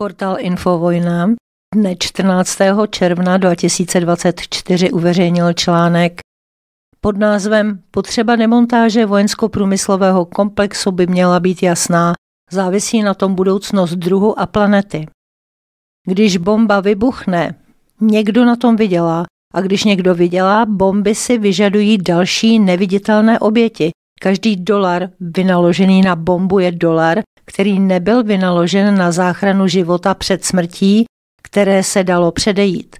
Portál Infovojna dne 14. června 2024 uveřejnil článek pod názvem Potřeba demontáže vojensko-průmyslového komplexu by měla být jasná, závisí na tom budoucnost druhu a planety. Když bomba vybuchne, někdo na tom vydělá a když někdo vydělá, bomby si vyžadují další neviditelné oběti, Každý dolar vynaložený na bombu je dolar, který nebyl vynaložen na záchranu života před smrtí, které se dalo předejít.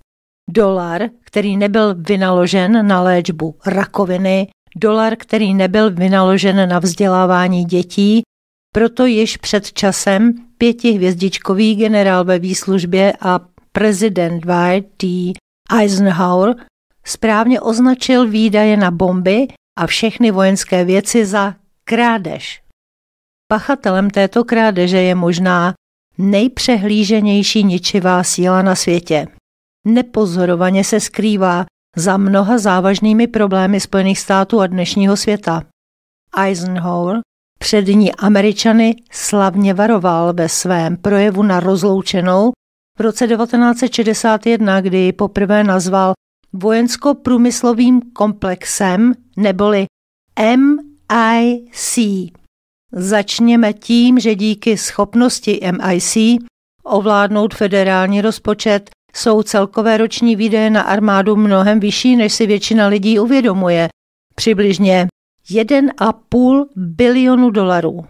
Dolar, který nebyl vynaložen na léčbu rakoviny, dolar, který nebyl vynaložen na vzdělávání dětí, proto již před časem pětihvězdičkový generál ve výslužbě a prezident Dwight D. Eisenhower správně označil výdaje na bomby a všechny vojenské věci za krádež. Pachatelem této krádeže je možná nejpřehlíženější ničivá síla na světě. Nepozorovaně se skrývá za mnoha závažnými problémy Spojených států a dnešního světa. Eisenhower před ní Američany slavně varoval ve svém projevu na rozloučenou v roce 1961, kdy ji poprvé nazval vojensko-průmyslovým komplexem neboli MIC. Začněme tím, že díky schopnosti MIC ovládnout federální rozpočet jsou celkové roční výdaje na armádu mnohem vyšší, než si většina lidí uvědomuje, přibližně 1,5 bilionu dolarů.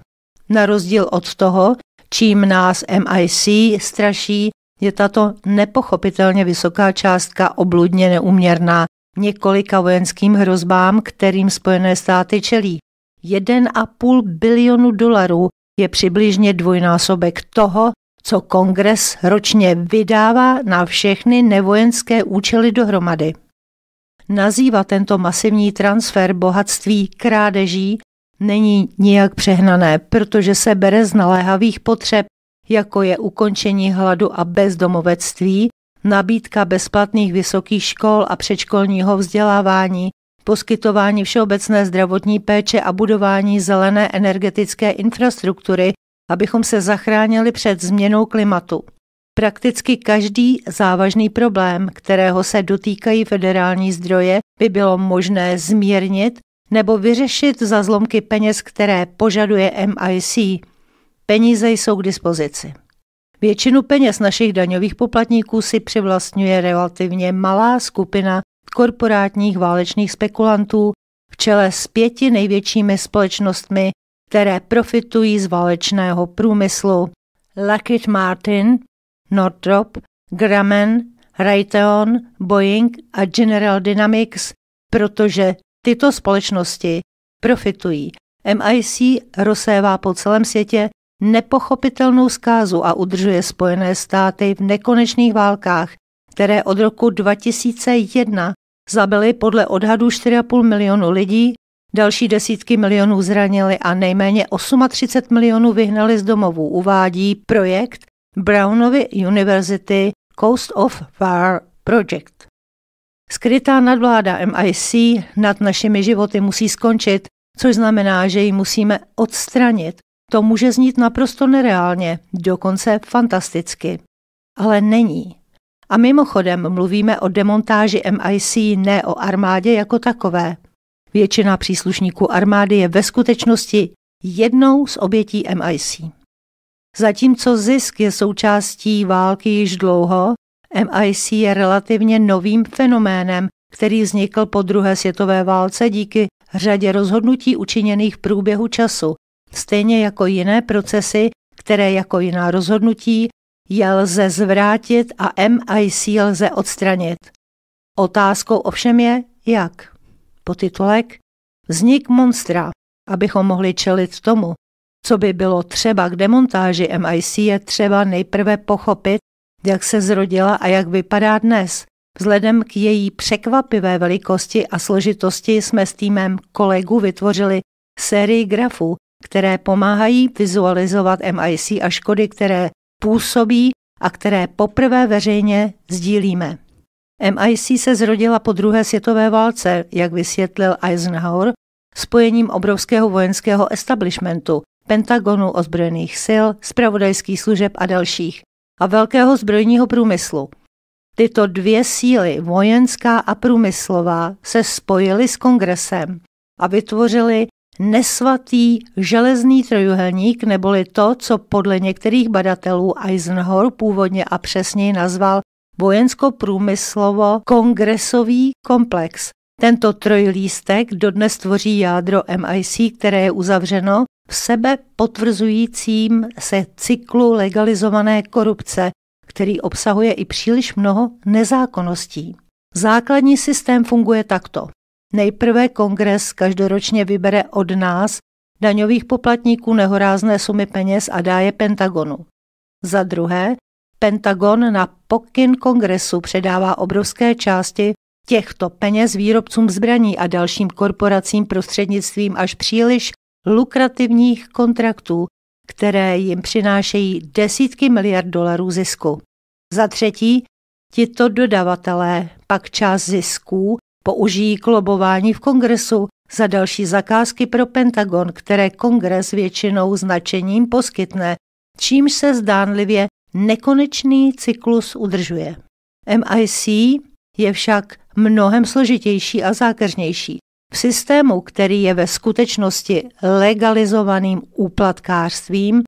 Na rozdíl od toho, čím nás MIC straší je tato nepochopitelně vysoká částka obludně neuměrná několika vojenským hrozbám, kterým Spojené státy čelí. 1,5 bilionu dolarů je přibližně dvojnásobek toho, co kongres ročně vydává na všechny nevojenské účely dohromady. Nazývat tento masivní transfer bohatství krádeží není nijak přehnané, protože se bere z naléhavých potřeb jako je ukončení hladu a bezdomovectví, nabídka bezplatných vysokých škol a předškolního vzdělávání, poskytování všeobecné zdravotní péče a budování zelené energetické infrastruktury, abychom se zachránili před změnou klimatu. Prakticky každý závažný problém, kterého se dotýkají federální zdroje, by bylo možné zmírnit nebo vyřešit za zlomky peněz, které požaduje MIC. Peníze jsou k dispozici. Většinu peněz našich daňových poplatníků si přivlastňuje relativně malá skupina korporátních válečných spekulantů v čele s pěti největšími společnostmi, které profitují z válečného průmyslu. Lockheed Martin, Northrop, Grumman, Raytheon, Boeing a General Dynamics, protože tyto společnosti profitují. MIC rozsévá po celém světě nepochopitelnou zkázu a udržuje Spojené státy v nekonečných válkách, které od roku 2001 zabily podle odhadů 4,5 milionu lidí, další desítky milionů zranili a nejméně 38 milionů vyhnali z domovů, uvádí projekt Brownovy University Coast of War Project. Skrytá nadvláda MIC nad našimi životy musí skončit, což znamená, že ji musíme odstranit to může znít naprosto nereálně, dokonce fantasticky. Ale není. A mimochodem mluvíme o demontáži MIC, ne o armádě jako takové. Většina příslušníků armády je ve skutečnosti jednou z obětí MIC. Zatímco zisk je součástí války již dlouho, MIC je relativně novým fenoménem, který vznikl po druhé světové válce díky řadě rozhodnutí učiněných v průběhu času, Stejně jako jiné procesy, které jako jiná rozhodnutí je lze zvrátit a MIC lze odstranit. Otázkou ovšem je, jak. Potitulek Vznik monstra, abychom mohli čelit tomu, co by bylo třeba k demontáži MIC, je třeba nejprve pochopit, jak se zrodila a jak vypadá dnes. Vzhledem k její překvapivé velikosti a složitosti jsme s týmem kolegů vytvořili sérii grafů, které pomáhají vizualizovat MIC a škody, které působí a které poprvé veřejně sdílíme. MIC se zrodila po druhé světové válce, jak vysvětlil Eisenhower, spojením obrovského vojenského establishmentu, Pentagonu ozbrojených sil, spravodajských služeb a dalších a velkého zbrojního průmyslu. Tyto dvě síly, vojenská a průmyslová, se spojily s kongresem a vytvořily nesvatý železný trojuhelník, neboli to, co podle některých badatelů Eisenhower původně a přesněji nazval vojensko-průmyslovo kongresový komplex. Tento trojlístek dodnes tvoří jádro MIC, které je uzavřeno v sebe potvrzujícím se cyklu legalizované korupce, který obsahuje i příliš mnoho nezákonností. Základní systém funguje takto. Nejprve kongres každoročně vybere od nás, daňových poplatníků, nehorázné sumy peněz a dá je Pentagonu. Za druhé, Pentagon na pokyn kongresu předává obrovské části těchto peněz výrobcům zbraní a dalším korporacím prostřednictvím až příliš lukrativních kontraktů, které jim přinášejí desítky miliard dolarů zisku. Za třetí, tito dodavatelé pak část zisků Použijí klobování v kongresu za další zakázky pro Pentagon, které kongres většinou značením poskytne, čímž se zdánlivě nekonečný cyklus udržuje. MIC je však mnohem složitější a zákeřnější. V systému, který je ve skutečnosti legalizovaným úplatkářstvím,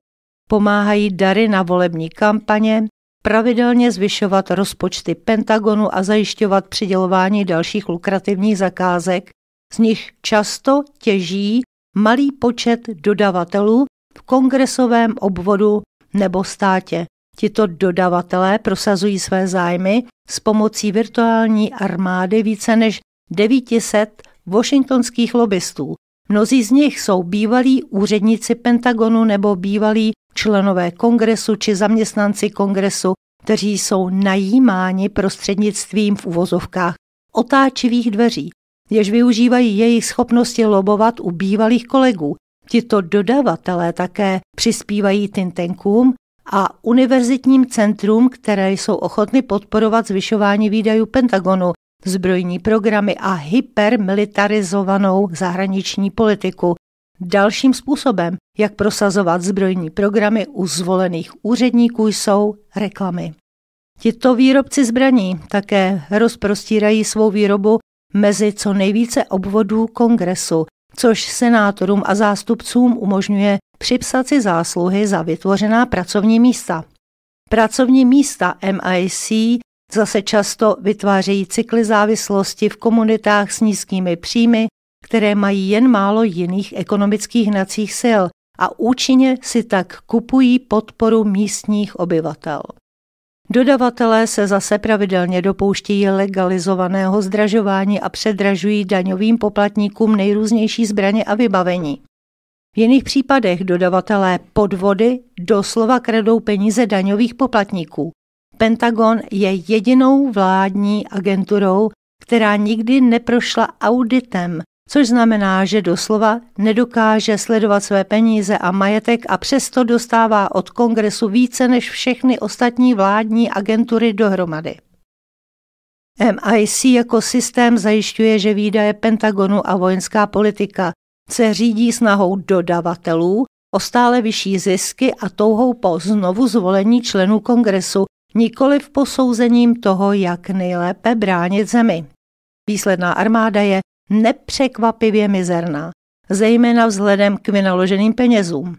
pomáhají dary na volební kampaně, pravidelně zvyšovat rozpočty Pentagonu a zajišťovat přidělování dalších lukrativních zakázek, z nich často těží malý počet dodavatelů v kongresovém obvodu nebo státě. Tito dodavatelé prosazují své zájmy s pomocí virtuální armády více než 900 washingtonských lobbystů. Mnozí z nich jsou bývalí úředníci Pentagonu nebo bývalí členové kongresu či zaměstnanci kongresu, kteří jsou najímáni prostřednictvím v uvozovkách otáčivých dveří, jež využívají jejich schopnosti lobovat u bývalých kolegů. Tito dodavatelé také přispívají tintenkům a univerzitním centrům, které jsou ochotny podporovat zvyšování výdajů Pentagonu, zbrojní programy a hypermilitarizovanou zahraniční politiku, Dalším způsobem, jak prosazovat zbrojní programy u zvolených úředníků, jsou reklamy. Tito výrobci zbraní také rozprostírají svou výrobu mezi co nejvíce obvodů kongresu, což senátorům a zástupcům umožňuje připsat si zásluhy za vytvořená pracovní místa. Pracovní místa MIC zase často vytvářejí cykly závislosti v komunitách s nízkými příjmy které mají jen málo jiných ekonomických hnacích sil a účinně si tak kupují podporu místních obyvatel. Dodavatelé se zase pravidelně dopouštějí legalizovaného zdražování a předražují daňovým poplatníkům nejrůznější zbraně a vybavení. V jiných případech dodavatelé podvody doslova kradou peníze daňových poplatníků. Pentagon je jedinou vládní agenturou, která nikdy neprošla auditem což znamená, že doslova nedokáže sledovat své peníze a majetek a přesto dostává od kongresu více než všechny ostatní vládní agentury dohromady. MIC jako systém zajišťuje, že výdaje Pentagonu a vojenská politika se řídí snahou dodavatelů o stále vyšší zisky a touhou po znovu zvolení členů kongresu, nikoli v posouzením toho, jak nejlépe bránit zemi. Výsledná armáda je nepřekvapivě mizerná, zejména vzhledem k vynaloženým penězům.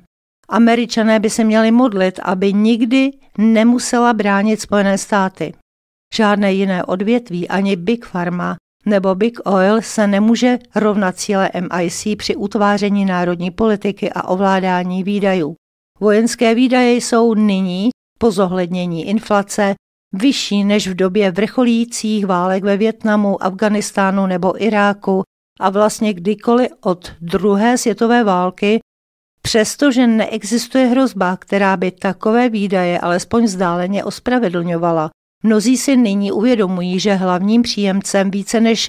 Američané by se měli modlit, aby nikdy nemusela bránit Spojené státy. Žádné jiné odvětví, ani Big Pharma nebo Big Oil se nemůže rovnat cíle MIC při utváření národní politiky a ovládání výdajů. Vojenské výdaje jsou nyní po zohlednění inflace vyšší než v době vrcholících válek ve Větnamu, Afganistánu nebo Iráku a vlastně kdykoliv od druhé světové války, přestože neexistuje hrozba, která by takové výdaje alespoň vzdáleně ospravedlňovala. Mnozí si nyní uvědomují, že hlavním příjemcem více než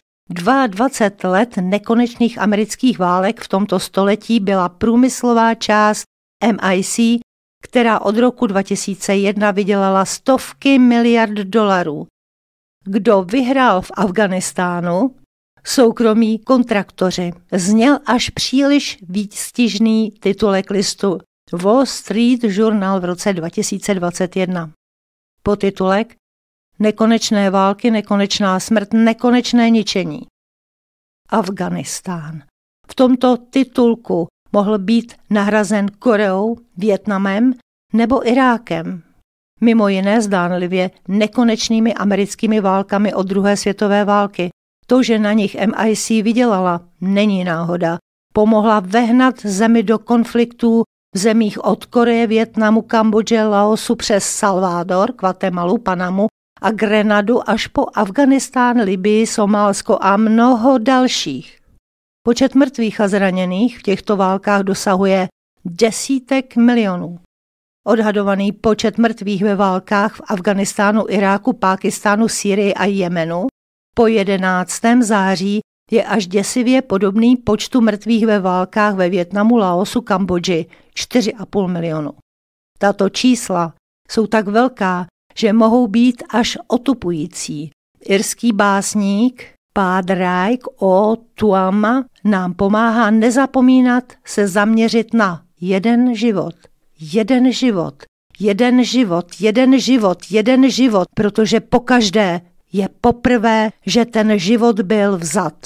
22 let nekonečných amerických válek v tomto století byla průmyslová část MIC, která od roku 2001 vydělala stovky miliard dolarů. Kdo vyhrál v Afganistánu? Soukromí kontraktoři. Zněl až příliš výstižný titulek listu Wall Street Journal v roce 2021. Potitulek Nekonečné války, nekonečná smrt, nekonečné ničení. Afganistán. V tomto titulku mohl být nahrazen Koreou, Větnamem nebo Irákem. Mimo jiné zdánlivě nekonečnými americkými válkami od druhé světové války. To, že na nich MIC vydělala, není náhoda. Pomohla vehnat zemi do konfliktů v zemích od Koreje, Větnamu, Kambodže, Laosu přes Salvador, Guatemalu, Panamu a Grenadu až po Afganistán, Libii, Somálsko a mnoho dalších. Počet mrtvých a zraněných v těchto válkách dosahuje desítek milionů. Odhadovaný počet mrtvých ve válkách v Afganistánu, Iráku, Pákistánu, Sýrii a Jemenu po 11. září je až děsivě podobný počtu mrtvých ve válkách ve Větnamu, Laosu, Kambodži 4,5 milionu. Tato čísla jsou tak velká, že mohou být až otupující. Irský básník Pádrajk o Tuama nám pomáhá nezapomínat se zaměřit na jeden život. Jeden život. Jeden život, jeden život, jeden život, protože po každé je poprvé, že ten život byl vzat.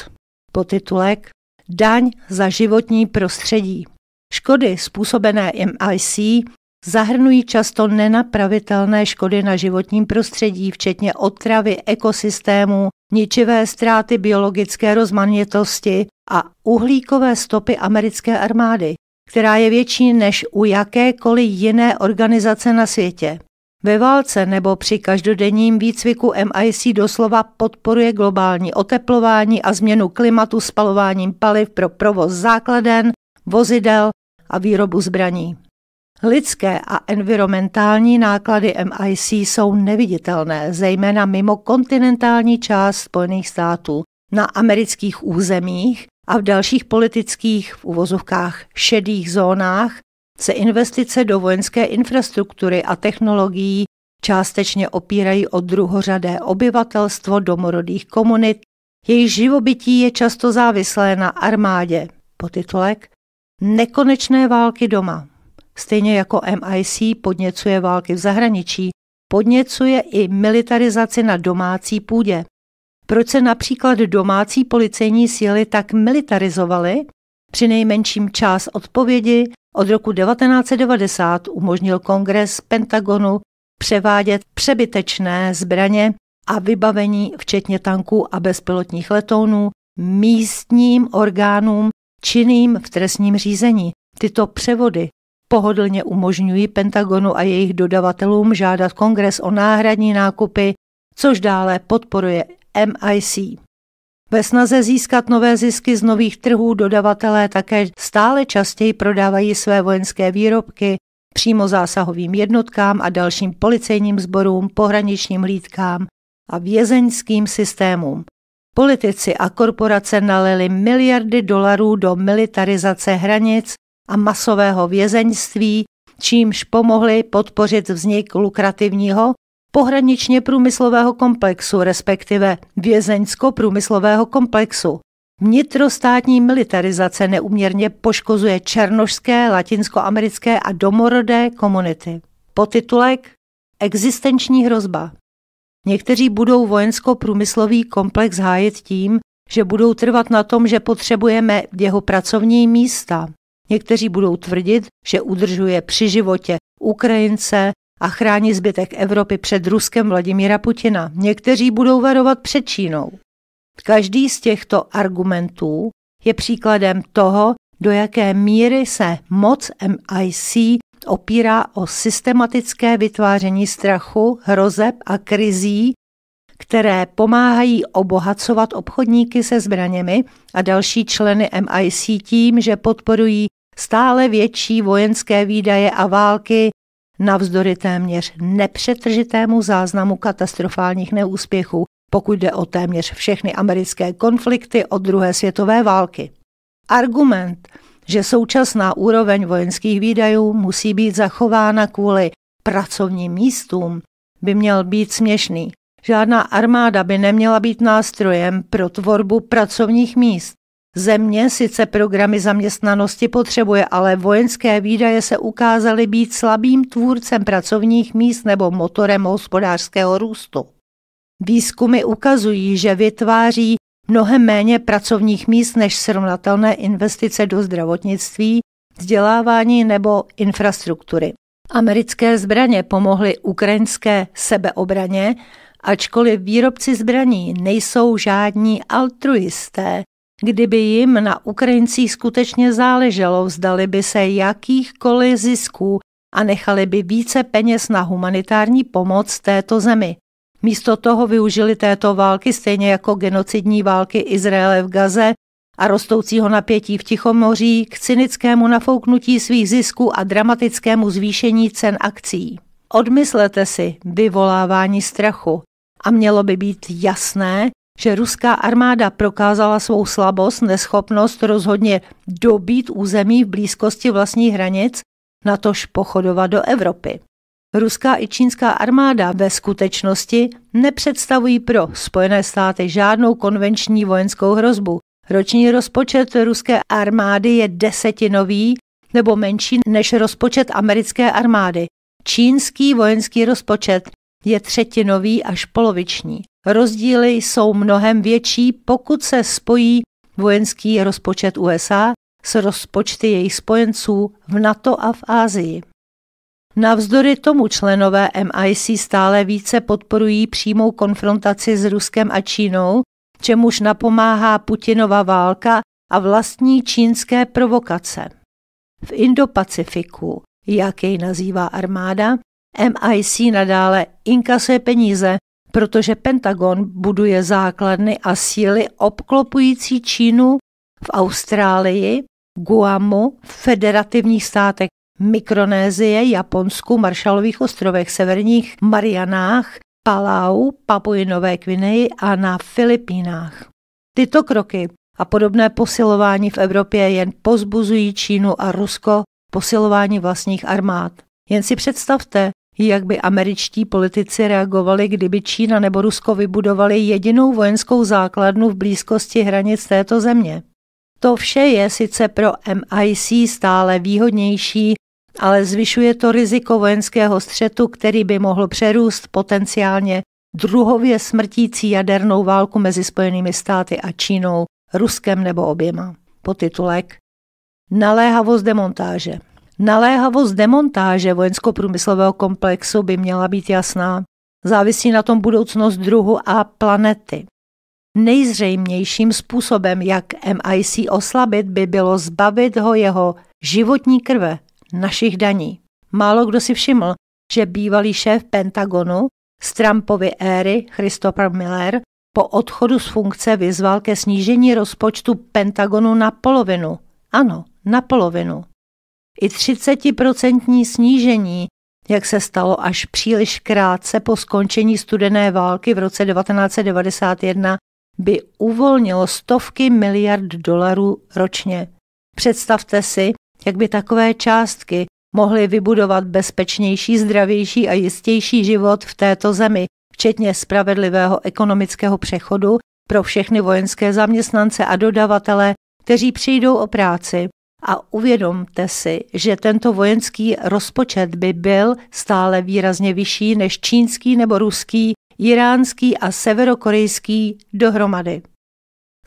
Potitulek Daň za životní prostředí. Škody způsobené MIC Zahrnují často nenapravitelné škody na životním prostředí, včetně otravy ekosystémů, ničivé ztráty biologické rozmanitosti a uhlíkové stopy americké armády, která je větší než u jakékoliv jiné organizace na světě. Ve válce nebo při každodenním výcviku MIC doslova podporuje globální oteplování a změnu klimatu spalováním paliv pro provoz základen, vozidel a výrobu zbraní. Lidské a environmentální náklady MIC jsou neviditelné, zejména mimo kontinentální část Spojených států, na amerických územích a v dalších politických, v uvozovkách šedých zónách, se investice do vojenské infrastruktury a technologií částečně opírají o druhořadé obyvatelstvo domorodých komunit, jejich živobytí je často závislé na armádě, potitulek, nekonečné války doma stejně jako MIC podněcuje války v zahraničí, podněcuje i militarizaci na domácí půdě. Proč se například domácí policejní síly tak militarizovaly? Při nejmenším čas odpovědi od roku 1990 umožnil kongres Pentagonu převádět přebytečné zbraně a vybavení, včetně tanků a bezpilotních letounů, místním orgánům činným v trestním řízení. Tyto převody pohodlně umožňují Pentagonu a jejich dodavatelům žádat kongres o náhradní nákupy, což dále podporuje MIC. Ve snaze získat nové zisky z nových trhů dodavatelé také stále častěji prodávají své vojenské výrobky přímo zásahovým jednotkám a dalším policejním sborům, pohraničním hlídkám a vězeňským systémům. Politici a korporace nalili miliardy dolarů do militarizace hranic a masového vězeňství, čímž pomohli podpořit vznik lukrativního pohraničně průmyslového komplexu, respektive vězeňsko-průmyslového komplexu. Vnitrostátní militarizace neuměrně poškozuje černošské, latinskoamerické a domorodé komunity. Potitulek Existenční hrozba. Někteří budou vojensko-průmyslový komplex hájit tím, že budou trvat na tom, že potřebujeme jeho pracovní místa. Někteří budou tvrdit, že udržuje při životě Ukrajince a chrání zbytek Evropy před Ruskem Vladimíra Putina. Někteří budou varovat před Čínou. Každý z těchto argumentů je příkladem toho, do jaké míry se moc MIC opírá o systematické vytváření strachu, hrozeb a krizí, které pomáhají obohacovat obchodníky se zbraněmi a další členy MIC tím, že podporují stále větší vojenské výdaje a války, navzdory téměř nepřetržitému záznamu katastrofálních neúspěchů, pokud jde o téměř všechny americké konflikty od druhé světové války. Argument, že současná úroveň vojenských výdajů musí být zachována kvůli pracovním místům, by měl být směšný. Žádná armáda by neměla být nástrojem pro tvorbu pracovních míst. Země sice programy zaměstnanosti potřebuje, ale vojenské výdaje se ukázaly být slabým tvůrcem pracovních míst nebo motorem hospodářského růstu. Výzkumy ukazují, že vytváří mnohem méně pracovních míst než srovnatelné investice do zdravotnictví, vzdělávání nebo infrastruktury. Americké zbraně pomohly ukrajinské sebeobraně, ačkoliv výrobci zbraní nejsou žádní altruisté, Kdyby jim na Ukrajincích skutečně záleželo, vzdali by se jakýchkoliv zisků a nechali by více peněz na humanitární pomoc této zemi. Místo toho využili této války stejně jako genocidní války Izraele v Gaze a rostoucího napětí v Tichomoří k cynickému nafouknutí svých zisků a dramatickému zvýšení cen akcí. Odmyslete si vyvolávání strachu a mělo by být jasné, že ruská armáda prokázala svou slabost, neschopnost rozhodně dobít území v blízkosti vlastních hranic, natož pochodovat do Evropy. Ruská i čínská armáda ve skutečnosti nepředstavují pro Spojené státy žádnou konvenční vojenskou hrozbu. Roční rozpočet ruské armády je desetinový nebo menší než rozpočet americké armády. Čínský vojenský rozpočet je třetinový až poloviční. Rozdíly jsou mnohem větší, pokud se spojí vojenský rozpočet USA s rozpočty jejich spojenců v NATO a v Ázii. Navzdory tomu členové MIC stále více podporují přímou konfrontaci s Ruskem a Čínou, čemuž napomáhá Putinova válka a vlastní čínské provokace. V Indopacifiku, jak jej nazývá armáda, MIC nadále inkasuje peníze protože Pentagon buduje základny a síly obklopující Čínu v Austrálii, Guamu, federativních státech Mikronézie, Japonsku, Maršalových ostrovech, Severních Marianách, Palau, Papuji Nové Kvineji a na Filipínách. Tyto kroky a podobné posilování v Evropě jen pozbuzují Čínu a Rusko posilování vlastních armád. Jen si představte, jak by američtí politici reagovali, kdyby Čína nebo Rusko vybudovali jedinou vojenskou základnu v blízkosti hranic této země? To vše je sice pro MIC stále výhodnější, ale zvyšuje to riziko vojenského střetu, který by mohl přerůst potenciálně druhově smrtící jadernou válku mezi Spojenými státy a Čínou, Ruskem nebo oběma. Potitulek Naléhavost demontáže. Naléhavost demontáže vojensko-průmyslového komplexu by měla být jasná. Závisí na tom budoucnost druhu a planety. Nejzřejmějším způsobem, jak MIC oslabit, by bylo zbavit ho jeho životní krve, našich daní. Málo kdo si všiml, že bývalý šéf Pentagonu z Trumpovy éry Christopher Miller po odchodu z funkce vyzval ke snížení rozpočtu Pentagonu na polovinu. Ano, na polovinu. I 30% snížení, jak se stalo až příliš krátce po skončení studené války v roce 1991, by uvolnilo stovky miliard dolarů ročně. Představte si, jak by takové částky mohly vybudovat bezpečnější, zdravější a jistější život v této zemi, včetně spravedlivého ekonomického přechodu pro všechny vojenské zaměstnance a dodavatele, kteří přijdou o práci. A uvědomte si, že tento vojenský rozpočet by byl stále výrazně vyšší než čínský nebo ruský, iránský a severokorejský dohromady.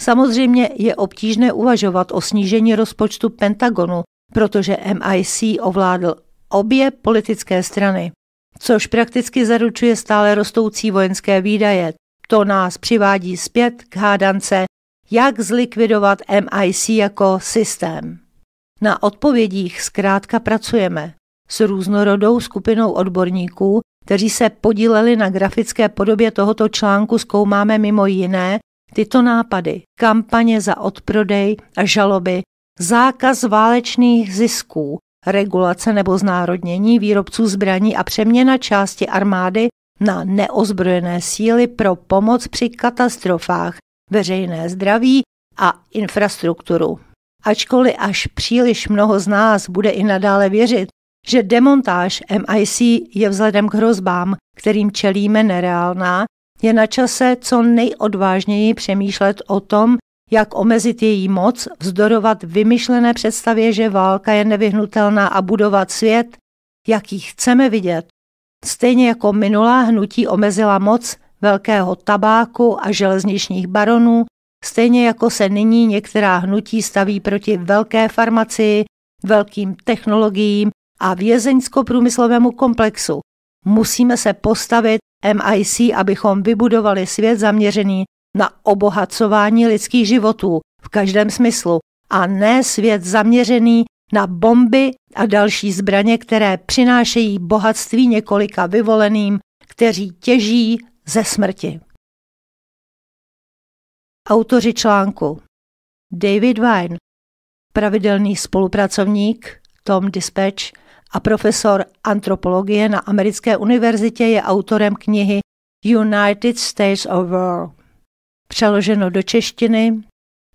Samozřejmě je obtížné uvažovat o snížení rozpočtu Pentagonu, protože MIC ovládl obě politické strany, což prakticky zaručuje stále rostoucí vojenské výdaje. To nás přivádí zpět k hádance, jak zlikvidovat MIC jako systém. Na odpovědích zkrátka pracujeme s různorodou skupinou odborníků, kteří se podíleli na grafické podobě tohoto článku, zkoumáme mimo jiné tyto nápady, kampaně za odprodej a žaloby, zákaz válečných zisků, regulace nebo znárodnění výrobců zbraní a přeměna části armády na neozbrojené síly pro pomoc při katastrofách, veřejné zdraví a infrastrukturu. Ačkoliv až příliš mnoho z nás bude i nadále věřit, že demontáž MIC je vzhledem k hrozbám, kterým čelíme nereálná, je na čase co nejodvážněji přemýšlet o tom, jak omezit její moc, vzdorovat vymyšlené představě, že válka je nevyhnutelná a budovat svět, jaký chceme vidět. Stejně jako minulá hnutí omezila moc velkého tabáku a železničních baronů, Stejně jako se nyní některá hnutí staví proti velké farmacii, velkým technologiím a vězeňsko-průmyslovému komplexu. Musíme se postavit MIC, abychom vybudovali svět zaměřený na obohacování lidských životů v každém smyslu a ne svět zaměřený na bomby a další zbraně, které přinášejí bohatství několika vyvoleným, kteří těží ze smrti. Autoři článku David Vine, pravidelný spolupracovník Tom Dispatch a profesor antropologie na Americké univerzitě je autorem knihy United States of War. Přeloženo do češtiny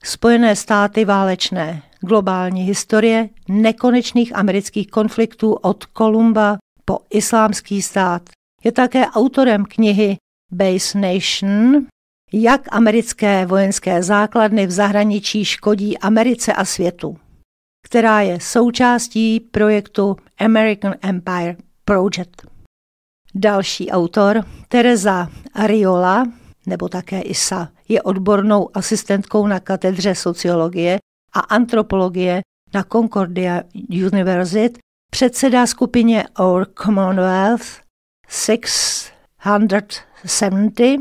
Spojené státy válečné, globální historie nekonečných amerických konfliktů od Kolumba po islámský stát. Je také autorem knihy Base Nation jak americké vojenské základny v zahraničí škodí Americe a světu, která je součástí projektu American Empire Project. Další autor, Teresa Ariola, nebo také ISA, je odbornou asistentkou na katedře sociologie a antropologie na Concordia University, předsedá skupině Our Commonwealth 670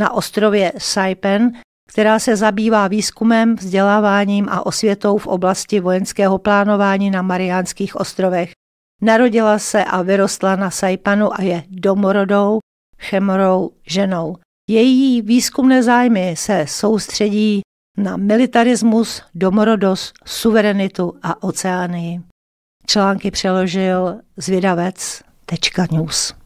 na ostrově Saipan, která se zabývá výzkumem, vzděláváním a osvětou v oblasti vojenského plánování na Mariánských ostrovech. Narodila se a vyrostla na Saipanu a je domorodou, chemorou ženou. Její výzkumné zájmy se soustředí na militarismus, domorodost, suverenitu a oceány. Články přeložil zvědavec.news.